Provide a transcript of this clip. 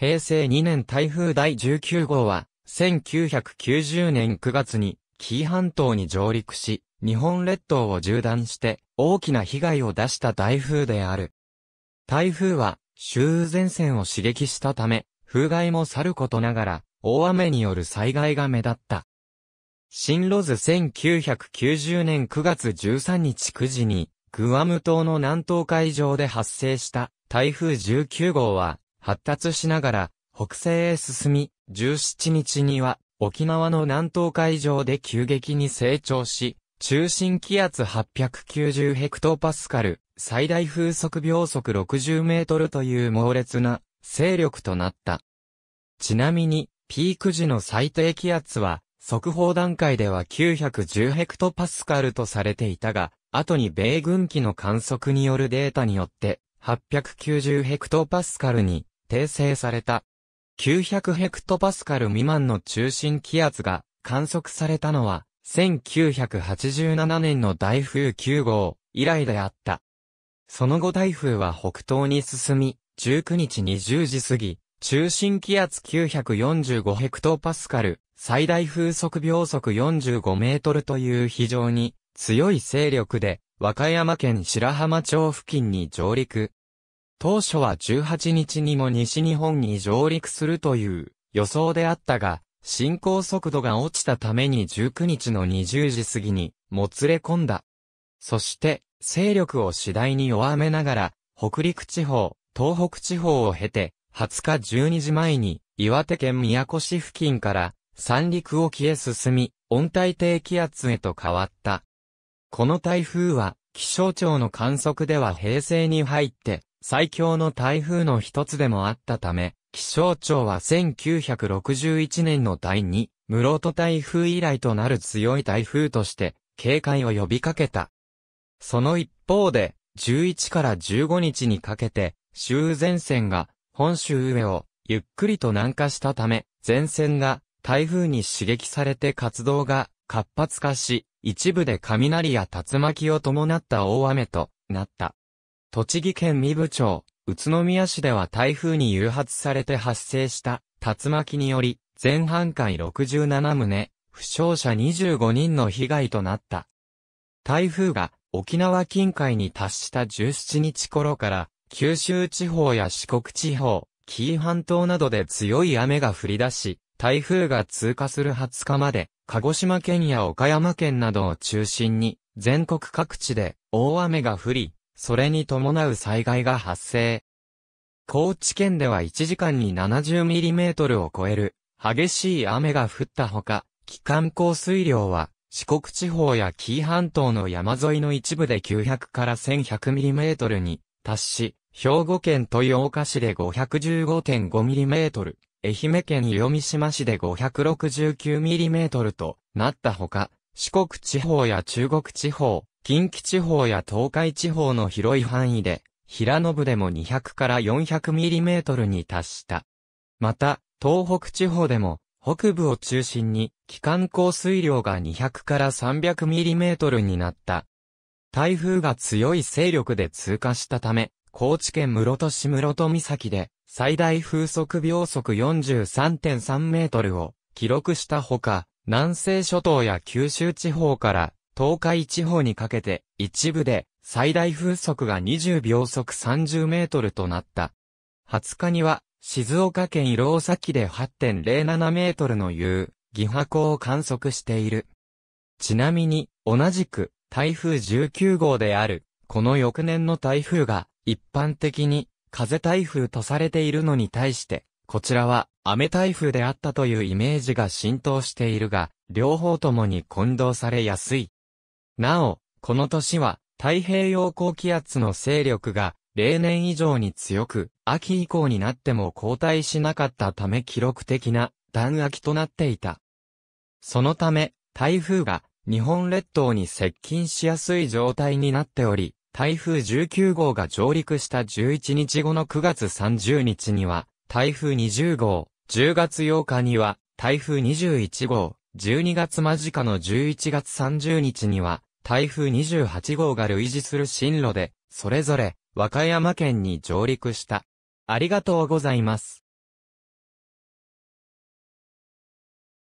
平成2年台風第19号は、1990年9月に、紀伊半島に上陸し、日本列島を縦断して、大きな被害を出した台風である。台風は、周雨前線を刺激したため、風害もさることながら、大雨による災害が目立った。新ロズ1990年9月13日9時に、グアム島の南東海上で発生した台風19号は、発達しながら北西へ進み、17日には沖縄の南東海上で急激に成長し、中心気圧890ヘクトパスカル、最大風速秒速60メートルという猛烈な勢力となった。ちなみに、ピーク時の最低気圧は、速報段階では910ヘクトパスカルとされていたが、後に米軍機の観測によるデータによって、890ヘクトパスカルに訂正された。900ヘクトパスカル未満の中心気圧が観測されたのは、1987年の台風9号以来であった。その後台風は北東に進み、19日20時過ぎ、中心気圧945ヘクトパスカル、最大風速秒速45メートルという非常に強い勢力で、和歌山県白浜町付近に上陸、当初は18日にも西日本に上陸するという予想であったが、進行速度が落ちたために19日の20時過ぎにもつれ込んだ。そして、勢力を次第に弱めながら、北陸地方、東北地方を経て、20日12時前に、岩手県宮古市付近から三陸沖へ進み、温帯低気圧へと変わった。この台風は、気象庁の観測では平成に入って、最強の台風の一つでもあったため、気象庁は1961年の第2、室戸台風以来となる強い台風として警戒を呼びかけた。その一方で、11から15日にかけて、周前線が本州上をゆっくりと南下したため、前線が台風に刺激されて活動が活発化し、一部で雷や竜巻を伴った大雨となった。栃木県三部町、宇都宮市では台風に誘発されて発生した竜巻により、全半壊67棟、負傷者25人の被害となった。台風が沖縄近海に達した17日頃から、九州地方や四国地方、紀伊半島などで強い雨が降り出し、台風が通過する20日まで、鹿児島県や岡山県などを中心に、全国各地で大雨が降り、それに伴う災害が発生。高知県では1時間に70ミリメートルを超える激しい雨が降ったほか、期間降水量は四国地方や紀伊半島の山沿いの一部で900から1100ミリメートルに達し、兵庫県豊岡市で515.5ミリメートル、愛媛県岩見島市で569ミリメートルとなったほか、四国地方や中国地方、近畿地方や東海地方の広い範囲で、平野部でも200から400ミリメートルに達した。また、東北地方でも、北部を中心に、気管降水量が200から300ミリメートルになった。台風が強い勢力で通過したため、高知県室戸市室戸岬で、最大風速秒速43.3メートルを記録したほか、南西諸島や九州地方から東海地方にかけて一部で最大風速が20秒速30メートルとなった。20日には静岡県色尾崎で8.07メートルの有疑波高を観測している。ちなみに同じく台風19号であるこの翌年の台風が一般的に風台風とされているのに対してこちらは雨台風であったというイメージが浸透しているが、両方ともに混同されやすい。なお、この年は太平洋高気圧の勢力が例年以上に強く、秋以降になっても後退しなかったため記録的な断秋となっていた。そのため、台風が日本列島に接近しやすい状態になっており、台風19号が上陸した11日後の9月30日には、台風20号、10月8日には、台風21号、12月間近の11月30日には、台風28号が類似する進路で、それぞれ、和歌山県に上陸した。ありがとうございます。